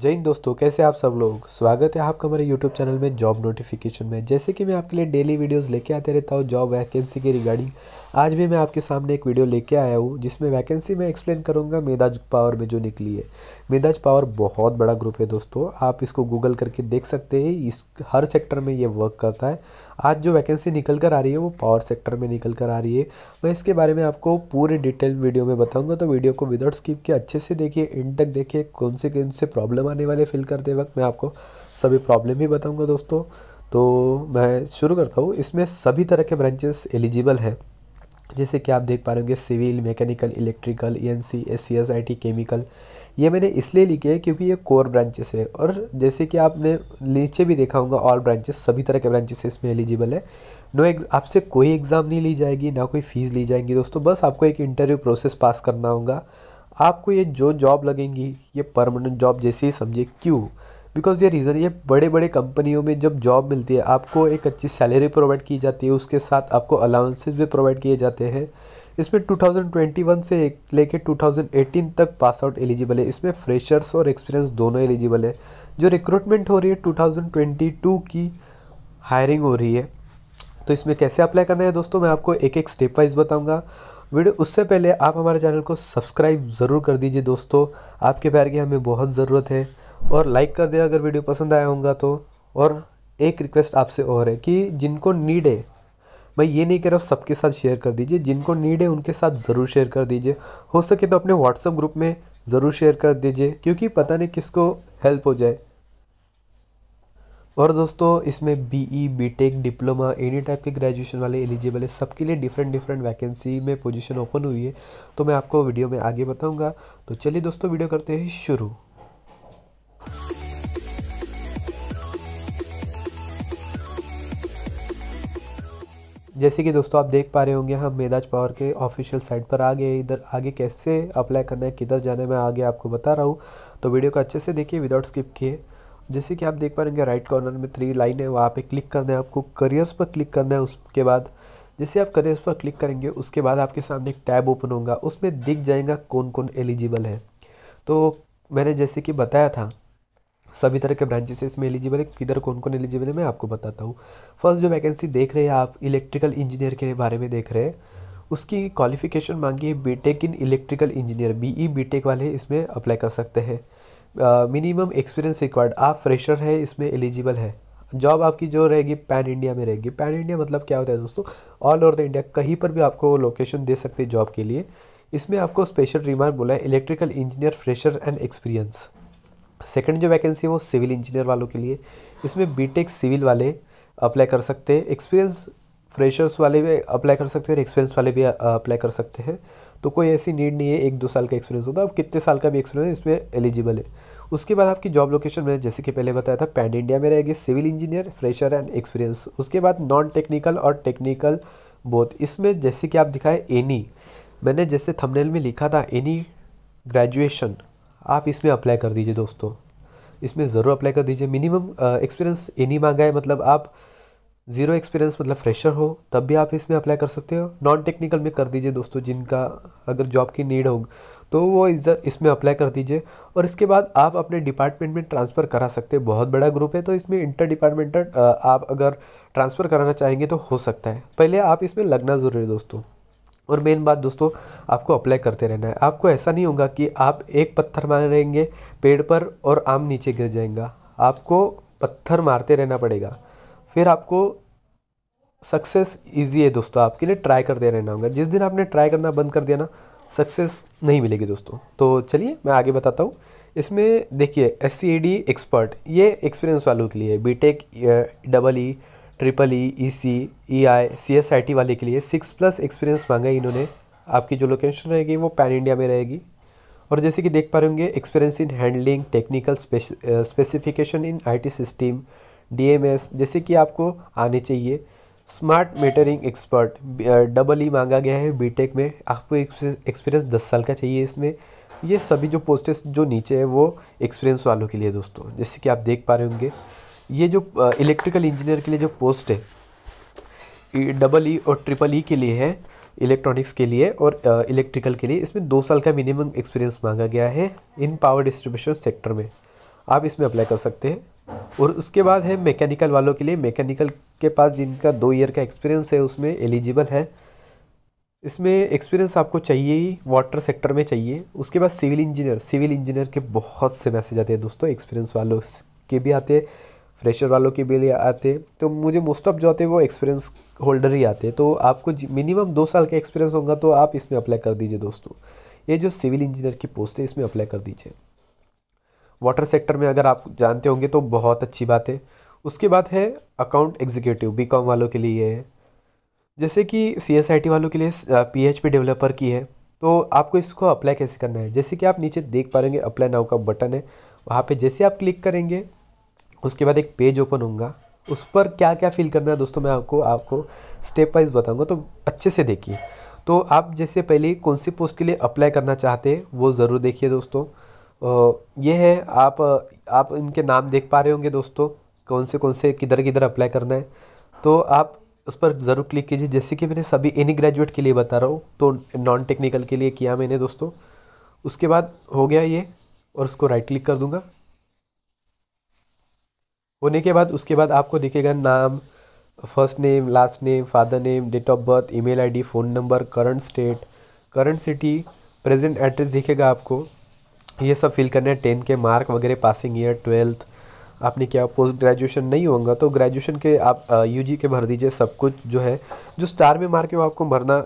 जय हिंद दोस्तों कैसे आप सब लोग स्वागत है आपका हमारे YouTube चैनल में जॉब नोटिफिकेशन में जैसे कि मैं आपके लिए डेली वीडियोस लेके आते रहता हूँ जॉब वैकेंसी के रिगार्डिंग आज भी मैं आपके सामने एक वीडियो लेके आया हूँ जिसमें वैकेंसी मैं एक्सप्लेन करूँगा मेदाज पावर में जो निकली है मेदाज पावर बहुत बड़ा ग्रुप है दोस्तों आप इसको गूगल करके देख सकते हैं इस हर सेक्टर में ये वर्क करता है आज जो वैकेंसी निकल कर आ रही है वो पावर सेक्टर में निकल कर आ रही है मैं इसके बारे में आपको पूरे डिटेल वीडियो में बताऊँगा तो वीडियो को विदाउट स्किप के अच्छे से देखिए एंड तक देखिए कौन से कौन से प्रॉब्लम प्रॉब्लम आने वाले फिल करते वक्त मैं आपको सभी प्रॉब्लम भी बताऊंगा दोस्तों तो मैं शुरू करता हूँ इसमें सभी तरह के ब्रांचेस एलिजिबल हैं जैसे कि आप देख पा रहे होंगे civil mechanical electrical E N C S I T chemical ये मैंने इसलिए लिखे हैं क्योंकि ये कोर ब्रांचेस है और जैसे कि आपने नीचे भी देखा होगा ऑल ब्रांचेस सभी तरह के ब्रांचेस इसमें एलिजिबल है नो आपसे कोई एग्ज़ाम नहीं ली जाएगी ना कोई फ़ीस ली जाएगी दोस्तों बस आपको एक इंटरव्यू प्रोसेस पास करना होगा आपको ये जो जॉब लगेंगी ये परमानेंट जॉब जैसे ही समझे क्यों बिकॉज ये रीज़न ये बड़े बड़े कंपनियों में जब जॉब मिलती है आपको एक अच्छी सैलरी प्रोवाइड की जाती है उसके साथ आपको अलाउंसेस भी प्रोवाइड किए जाते हैं इसमें 2021 से लेके 2018 तक पास आउट एलिजिबल है इसमें फ्रेशर्स और एक्सपीरियंस दोनों एलिजिबल है जो रिक्रूटमेंट हो रही है 2022 की हायरिंग हो रही है तो इसमें कैसे अप्लाई करना है दोस्तों मैं आपको एक एक स्टेप वाइज बताऊंगा वीडियो उससे पहले आप हमारे चैनल को सब्सक्राइब ज़रूर कर दीजिए दोस्तों आपके प्यार की हमें बहुत ज़रूरत है और लाइक कर दें अगर वीडियो पसंद आया होगा तो और एक रिक्वेस्ट आपसे और है कि जिनको नीड है मैं ये नहीं कह रहा हूँ सबके साथ शेयर कर दीजिए जिनको नीड है उनके साथ ज़रूर शेयर कर दीजिए हो सके तो अपने व्हाट्सअप ग्रुप में ज़रूर शेयर कर दीजिए क्योंकि पता नहीं किसको हेल्प हो जाए और दोस्तों इसमें BE tech diploma any type के ग्रेजुएशन वाले एलिजिबल है सबके लिए डिफरेंट डिफरेंट वैकेंसी में पोजीशन ओपन हुई है तो मैं आपको वीडियो में आगे बताऊंगा तो चलिए दोस्तों वीडियो करते हैं शुरू जैसे कि दोस्तों आप देख पा रहे होंगे हम मेदाज पावर के ऑफिशियल साइट पर आ गए इधर आगे कैसे अप्लाई करना है किधर जाना है मैं आगे आपको बता रहा हूँ तो वीडियो को अच्छे से देखिए विदाउट स्किप किए जैसे कि आप देख पा रहे राइट कॉर्नर में थ्री लाइन है वहाँ पे क्लिक करना है आपको करियर्स पर क्लिक करना है उसके बाद जैसे आप करियर्स पर क्लिक करेंगे उसके बाद आपके सामने एक टैब ओपन होगा उसमें दिख जाएगा कौन कौन एलिजिबल है तो मैंने जैसे कि बताया था सभी तरह के ब्रांचेस इसमें एलिजिबल है किधर कौन कौन एलिजिबल है मैं आपको बताता हूँ फर्स्ट जो वैकेंसी देख रहे हैं आप इलेक्ट्रिकल इंजीनियर के बारे में देख रहे हैं उसकी क्वालिफिकेशन मांगी है B Tech in electrical engineer BE B Tech वाले इसमें अप्लाई कर सकते हैं मिनिमम एक्सपीरियंस रिक्वायर्ड आप फ्रेशर है इसमें एलिजिबल है जॉब आपकी जो रहेगी पैन इंडिया में रहेगी पैन इंडिया मतलब क्या होता है दोस्तों ऑल ओवर द इंडिया कहीं पर भी आपको लोकेशन दे सकते हैं जॉब के लिए इसमें आपको स्पेशल रिमार्क बोला है electrical engineer fresher and experience second जो वैकेंसी है वो सिविल इंजीनियर वालों के लिए इसमें बीटेक सिविल वाले अप्लाई कर सकते हैं एक्सपीरियंस फ्रेशर्स वाले भी अप्लाई कर सकते हैं और एक्सपीरियंस वाले भी अप्लाई कर सकते हैं तो कोई ऐसी नीड नहीं है एक दो साल का एक्सपीरियंस होता है आप कितने साल का भी एक्सपीरियंस इसमें एलिजिबल है उसके बाद आपकी जॉब लोकेशन में जैसे कि पहले बताया था पैन इंडिया में रहेगी civil engineer fresher and experience उसके बाद नॉन टेक्निकल और टेक्निकल बोथ इसमें जैसे कि आप दिखाए एनी मैंने जैसे थंबनेल में लिखा था एनी ग्रेजुएशन आप इसमें अप्लाई कर दीजिए दोस्तों इसमें ज़रूर अप्लाई कर दीजिए मिनिमम एक्सपीरियंस एनी मांगा है मतलब आप ज़ीरो एक्सपीरियंस मतलब फ्रेशर हो तब भी आप इसमें अप्लाई कर सकते हो नॉन टेक्निकल में कर दीजिए दोस्तों जिनका अगर जॉब की नीड हो तो वो इसमें अप्लाई कर दीजिए और इसके बाद आप अपने डिपार्टमेंट में ट्रांसफ़र करा सकते हैं बहुत बड़ा ग्रुप है तो इसमें इंटर डिपार्टमेंटल आप अगर ट्रांसफ़र कराना चाहेंगे तो हो सकता है पहले आप इसमें लगना ज़रूरी है दोस्तों और मेन बात दोस्तों आपको अप्लाई करते रहना है आपको ऐसा नहीं होगा कि आप एक पत्थर मारेंगे पेड़ पर और आम नीचे गिर जाएगा आपको पत्थर मारते रहना पड़ेगा फिर आपको सक्सेस इजी है दोस्तों आपके लिए ट्राई करते रहना होगा जिस दिन आपने ट्राई करना बंद कर दिया ना सक्सेस नहीं मिलेगी दोस्तों तो चलिए मैं आगे बताता हूँ इसमें देखिए एस सी डी एक्सपर्ट ये एक्सपीरियंस वालों के लिए B tech double E triple E E C E I C S I T वाले के लिए सिक्स प्लस एक्सपीरियंस मांगा है इन्होंने आपकी जो लोकेशन रहेगी वो पैन इंडिया में रहेगी और जैसे कि देख पा रहे होंगे experience in handling technical specification in I T system DMS जैसे कि आपको आने चाहिए smart metering expert double E मांगा गया है बीटेक में आपको एक्सपीरियंस दस साल का चाहिए इसमें ये सभी जो पोस्टेस जो नीचे है वो एक्सपीरियंस वालों के लिए दोस्तों जैसे कि आप देख पा रहे होंगे ये जो इलेक्ट्रिकल इंजीनियर के लिए जो पोस्ट है डबल ई e और ट्रिपल ई e के लिए है इलेक्ट्रॉनिक्स के लिए और इलेक्ट्रिकल के लिए इसमें दो साल का मिनिमम एक्सपीरियंस मांगा गया है इन पावर डिस्ट्रीब्यूशन सेक्टर में आप इसमें अप्लाई कर सकते हैं और उसके बाद है मैकेनिकल वालों के लिए मैकेनिकल के पास जिनका दो ईयर का एक्सपीरियंस है उसमें एलिजिबल है इसमें एक्सपीरियंस आपको चाहिए ही वाटर सेक्टर में चाहिए उसके बाद सिविल इंजीनियर सिविल इंजीनियर के बहुत से मैसेज आते हैं दोस्तों एक्सपीरियंस वालों के भी आते हैं फ्रेशर वालों के भी आते तो मुझे मोस्ट ऑफ जो आते हैं वो एक्सपीरियंस होल्डर ही आते तो आपको मिनिमम दो साल का एक्सपीरियंस होगा तो आप इसमें अप्लाई कर दीजिए दोस्तों ये जो सिविल इंजीनियर की पोस्ट है इसमें अप्लाई कर दीजिए वाटर सेक्टर में अगर आप जानते होंगे तो बहुत अच्छी बात है उसके बाद है अकाउंट एग्जीक्यूटिव बी कॉम वालों के लिए है जैसे कि सी एस आई टी वालों के लिए पी एच पी डेवलपर की है तो आपको इसको अप्लाई कैसे करना है जैसे कि आप नीचे देख पा रहेंगे अप्लाई नाउ का बटन है वहाँ पे जैसे आप क्लिक करेंगे उसके बाद एक पेज ओपन होगा उस पर क्या क्या फिल करना है दोस्तों मैं आपको आपको स्टेप वाइज बताऊँगा तो अच्छे से देखिए तो आप जैसे पहले कौन सी पोस्ट के लिए अप्लाई करना चाहते हैं वो ज़रूर देखिए दोस्तों ये है आप आप इनके नाम देख पा रहे होंगे दोस्तों कौन से कौन से किधर किधर अप्लाई करना है तो आप उस पर ज़रूर क्लिक कीजिए जैसे कि मैंने सभी एनी ग्रेजुएट के लिए बता रहा हूँ तो नॉन टेक्निकल के लिए किया मैंने दोस्तों उसके बाद हो गया ये और उसको राइट क्लिक कर दूँगा होने के बाद उसके बाद आपको दिखेगा नाम first name last name father name date of birth email ID phone number current state current city present address दिखेगा आपको ये सब फिल करने हैं टेन के मार्क वगैरह पासिंग ईयर ट्वेल्थ आपने क्या पोस्ट ग्रेजुएशन नहीं होगा तो ग्रेजुएशन के आप यूजी के भर दीजिए सब कुछ जो है जो स्टार में मार्क है वो आपको भरना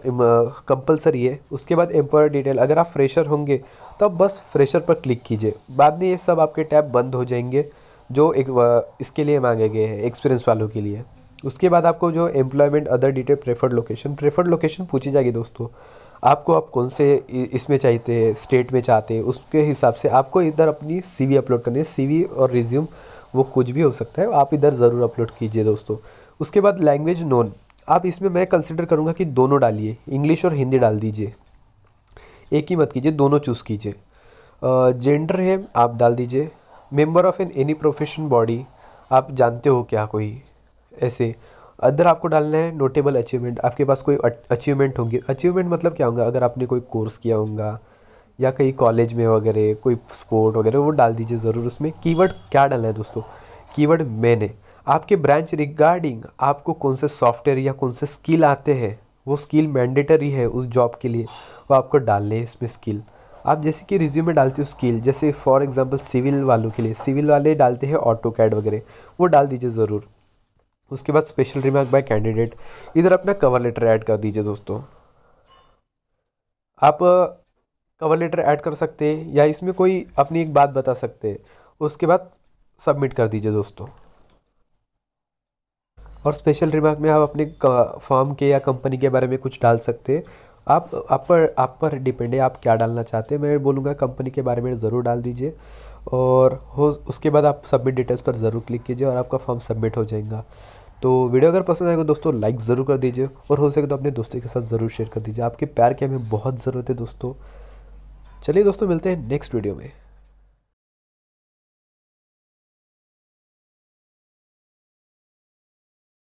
कंपलसरी है उसके बाद एम्प्लॉयर डिटेल अगर आप फ्रेशर होंगे तो आप बस फ्रेशर पर क्लिक कीजिए बाद में ये सब आपके टैब बंद हो जाएंगे जो एक इसके लिए मांगे गए हैं एक्सपीरियंस वालों के लिए उसके बाद आपको जो employment other detail preferred location preferred location पूछी जाएगी दोस्तों आपको आप कौन से इसमें चाहते हैं स्टेट में चाहते हैं उसके हिसाब से आपको इधर अपनी सी अपलोड करनी है सी और रिज्यूम वो कुछ भी हो सकता है आप इधर ज़रूर अपलोड कीजिए दोस्तों उसके बाद लैंग्वेज नोन आप इसमें मैं कंसिडर करूँगा कि दोनों डालिए इंग्लिश और हिंदी डाल दीजिए एक ही मत कीजिए दोनों चूज़ कीजिए जेंडर है आप डाल दीजिए member of an any profession body आप जानते हो क्या कोई ऐसे अदर आपको डालना है नोटेबल अचीवमेंट आपके पास कोई अचीवमेंट होंगी अचीवमेंट मतलब क्या होगा अगर आपने कोई कोर्स किया होगा या कहीं कॉलेज में वगैरह कोई स्पोर्ट वगैरह वो डाल दीजिए ज़रूर उसमें कीवर्ड क्या डालना है दोस्तों कीवर्ड मैंने आपके ब्रांच रिगार्डिंग आपको कौन से सॉफ्टवेयर या कौन से स्किल आते हैं वो स्किल मैंडेटरी है उस जॉब के लिए वो आपको डालने हैं इसमें स्किल आप जैसे कि रिज्यूमे डालते हो स्किल जैसे फॉर एग्जांपल सिविल वालों के लिए सिविल वाले डालते हैं ऑटो कैड वगैरह वो डाल दीजिए ज़रूर उसके बाद स्पेशल रिमार्क बाय कैंडिडेट इधर अपना कवर लेटर ऐड कर दीजिए दोस्तों आप कवर लेटर ऐड कर सकते हैं या इसमें कोई अपनी एक बात बता सकते हैं उसके बाद सबमिट कर दीजिए दोस्तों और स्पेशल रिमार्क में आप अपने फॉर्म के या कंपनी के बारे में कुछ डाल सकते हैं आप आप पर आप पर डिपेंड है आप क्या डालना चाहते हैं मैं बोलूँगा कंपनी के बारे में ज़रूर डाल दीजिए और हो उसके बाद आप सबमिट डिटेल्स पर ज़रूर क्लिक कीजिए और आपका फॉर्म सबमिट हो जाएगा तो वीडियो अगर पसंद आएगा दोस्तों लाइक ज़रूर कर दीजिए और हो सके तो अपने दोस्तों के साथ ज़रूर शेयर कर दीजिए आपके प्यार की हमें बहुत ज़रूरत है दोस्तों चलिए दोस्तों मिलते हैं नेक्स्ट वीडियो में